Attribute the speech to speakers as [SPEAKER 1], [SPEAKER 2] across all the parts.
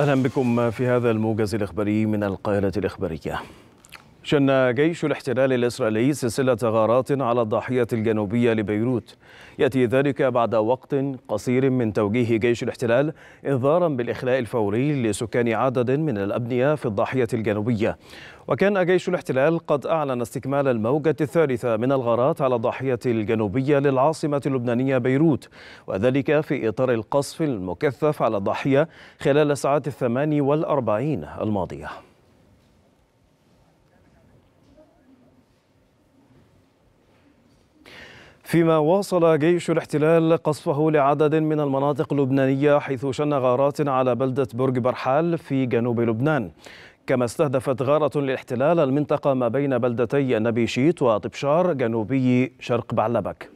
[SPEAKER 1] أهلا بكم في هذا الموجز الإخباري من القاهرة الإخبارية شن جيش الاحتلال الإسرائيلي سلسلة غارات على الضاحية الجنوبية لبيروت يأتي ذلك بعد وقت قصير من توجيه جيش الاحتلال إنذارا بالإخلاء الفوري لسكان عدد من الأبنية في الضاحية الجنوبية وكان جيش الاحتلال قد أعلن استكمال الموجة الثالثة من الغارات على الضاحية الجنوبية للعاصمة اللبنانية بيروت وذلك في إطار القصف المكثف على الضاحية خلال الساعات الثمان والأربعين الماضية فيما واصل جيش الاحتلال قصفه لعدد من المناطق اللبنانية حيث شن غارات على بلدة برج برحال في جنوب لبنان كما استهدفت غارة للاحتلال المنطقة ما بين بلدتي نبيشيت وطبشار جنوبي شرق بعلبك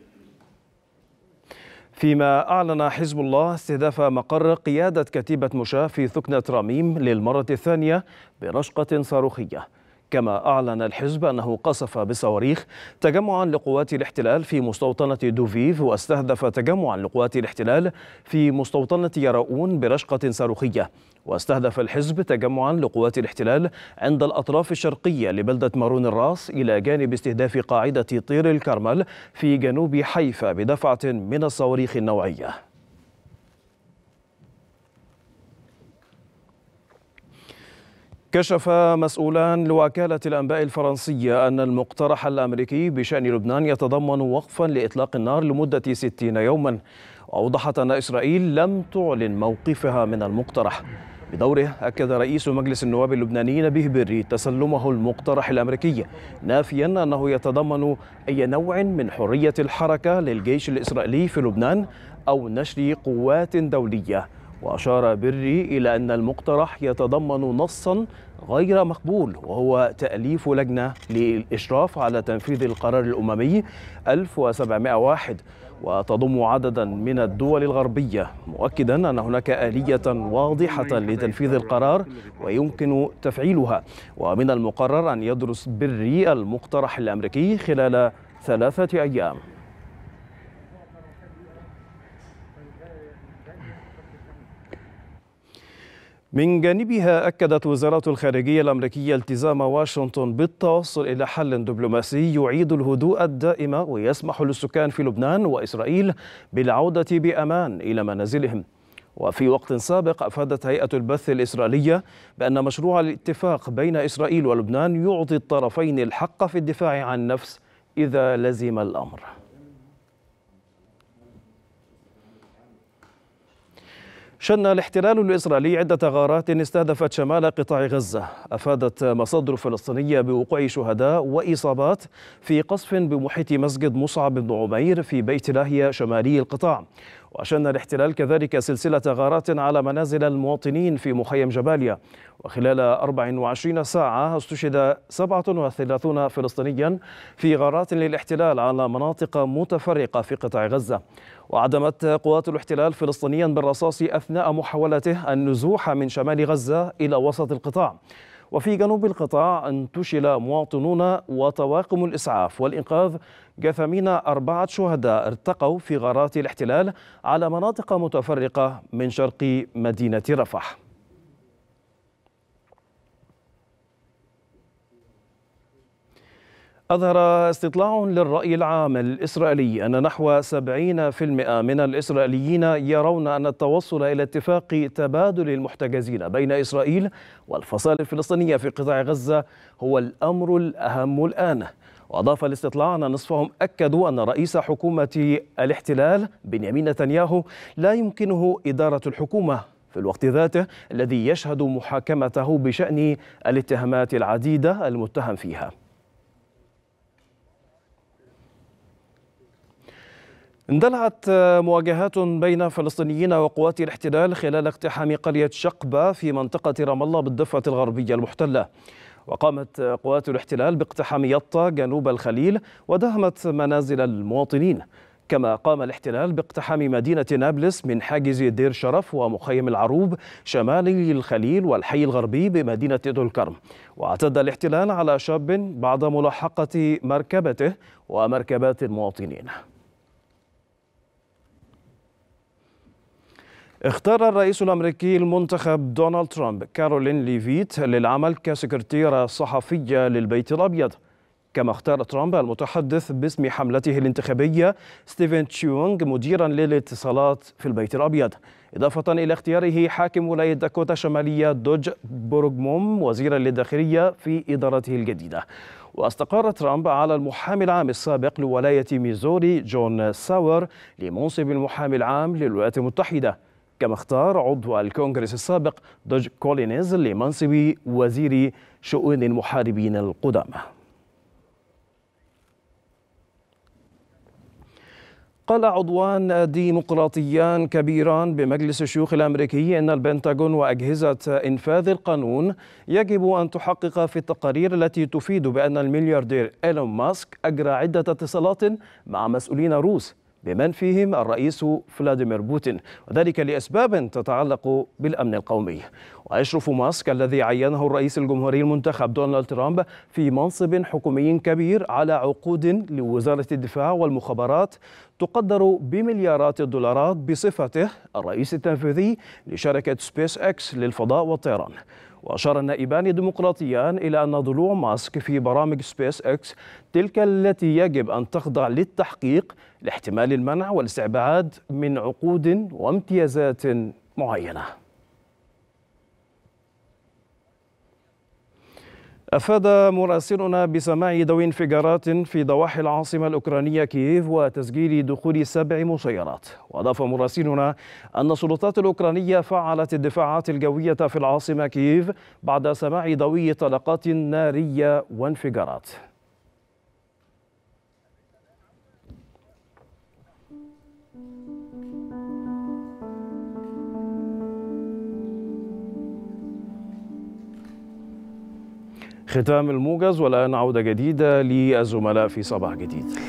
[SPEAKER 1] فيما أعلن حزب الله استهداف مقر قيادة كتيبة مشاة في ثكنة رميم للمرة الثانية برشقة صاروخية كما أعلن الحزب أنه قصف بصواريخ تجمعا لقوات الاحتلال في مستوطنة دوفيف واستهدف تجمعا لقوات الاحتلال في مستوطنة يراؤون برشقة صاروخية واستهدف الحزب تجمعا لقوات الاحتلال عند الأطراف الشرقية لبلدة مارون الراس إلى جانب استهداف قاعدة طير الكرمل في جنوب حيفا بدفعة من الصواريخ النوعية كشف مسؤولان لوكالة الأنباء الفرنسية أن المقترح الأمريكي بشأن لبنان يتضمن وقفا لإطلاق النار لمدة 60 يوما وأوضحت أن إسرائيل لم تعلن موقفها من المقترح بدوره أكد رئيس مجلس النواب اللبناني نبيه بري تسلمه المقترح الأمريكي نافيا أنه يتضمن أي نوع من حرية الحركة للجيش الإسرائيلي في لبنان أو نشر قوات دولية وأشار بري إلى أن المقترح يتضمن نصا غير مقبول وهو تأليف لجنة للإشراف على تنفيذ القرار الأممي 1701 وتضم عددا من الدول الغربية مؤكدا أن هناك آلية واضحة لتنفيذ القرار ويمكن تفعيلها ومن المقرر أن يدرس بري المقترح الأمريكي خلال ثلاثة أيام من جانبها أكدت وزارة الخارجية الأمريكية التزام واشنطن بالتوصل إلى حل دبلوماسي يعيد الهدوء الدائم ويسمح للسكان في لبنان وإسرائيل بالعودة بأمان إلى منازلهم وفي وقت سابق أفادت هيئة البث الإسرائيلية بأن مشروع الاتفاق بين إسرائيل ولبنان يعطي الطرفين الحق في الدفاع عن نفس إذا لزم الأمر شن الاحتلال الإسرائيلي عدة غارات استهدفت شمال قطاع غزة أفادت مصادر فلسطينية بوقوع شهداء وإصابات في قصف بمحيط مسجد مصعب بن عمير في بيت لاهيا شمالي القطاع وأشن الاحتلال كذلك سلسلة غارات على منازل المواطنين في مخيم جباليا وخلال 24 ساعة استشهد 37 فلسطينيا في غارات للاحتلال على مناطق متفرقة في قطاع غزة وعدمت قوات الاحتلال فلسطينيا بالرصاص أثناء محاولته النزوح من شمال غزة إلى وسط القطاع وفي جنوب القطاع انتشل مواطنون وطواقم الإسعاف والإنقاذ جثمين أربعة شهداء ارتقوا في غارات الاحتلال على مناطق متفرقة من شرق مدينة رفح أظهر استطلاع للرأي العام الإسرائيلي أن نحو 70% من الإسرائيليين يرون أن التوصل إلى اتفاق تبادل المحتجزين بين إسرائيل والفصائل الفلسطينية في قطاع غزة هو الأمر الأهم الآن وأضاف الاستطلاع أن نصفهم أكدوا أن رئيس حكومة الاحتلال بنيامين نتنياهو لا يمكنه إدارة الحكومة في الوقت ذاته الذي يشهد محاكمته بشأن الاتهامات العديدة المتهم فيها اندلعت مواجهات بين فلسطينيين وقوات الاحتلال خلال اقتحام قرية شقبة في منطقة رام الله بالضفة الغربية المحتلة وقامت قوات الاحتلال باقتحام يطا جنوب الخليل ودهمت منازل المواطنين كما قام الاحتلال باقتحام مدينة نابلس من حاجز دير شرف ومخيم العروب شمالي الخليل والحي الغربي بمدينة ذو الكرم واعتد الاحتلال على شاب بعد ملاحقة مركبته ومركبات المواطنين اختار الرئيس الأمريكي المنتخب دونالد ترامب كارولين ليفيت للعمل كسكرتيرة صحفية للبيت الأبيض كما اختار ترامب المتحدث باسم حملته الانتخابية ستيفن تشيونغ مديرا للاتصالات في البيت الأبيض إضافة إلى اختياره حاكم ولاية داكوتا الشمالية دوج بورغموم وزيرا للداخلية في إدارته الجديدة واستقر ترامب على المحامي العام السابق لولاية ميزوري جون ساور لمنصب المحامي العام للولايات المتحدة كما اختار عضو الكونغرس السابق دوج كولينيز لمنصب وزير شؤون المحاربين القدامى قال عضوان ديمقراطيان كبيران بمجلس الشيوخ الامريكي ان البنتاغون واجهزه انفاذ القانون يجب ان تحقق في التقارير التي تفيد بان الملياردير ايلون ماسك اجرى عده اتصالات مع مسؤولين روس بمن فيهم الرئيس فلاديمير بوتين وذلك لأسباب تتعلق بالأمن القومي ويشرف ماسك الذي عينه الرئيس الجمهوري المنتخب دونالد ترامب في منصب حكومي كبير على عقود لوزارة الدفاع والمخابرات تقدر بمليارات الدولارات بصفته الرئيس التنفيذي لشركة سبيس اكس للفضاء والطيران وأشار النائبان الديمقراطيان إلى أن ضلوع ماسك في برامج سبيس إكس تلك التي يجب أن تخضع للتحقيق لاحتمال المنع والاستبعاد من عقود وامتيازات معينه أفاد مراسلنا بسماع ذوي انفجارات في ضواحي العاصمة الأوكرانية كييف وتسجيل دخول سبع مسيرات وأضاف مراسلنا أن السلطات الأوكرانية فعلت الدفاعات الجوية في العاصمة كييف بعد سماع ضوي طلقات نارية وانفجارات ختام الموجز والآن عودة جديدة للزملاء في صباح جديد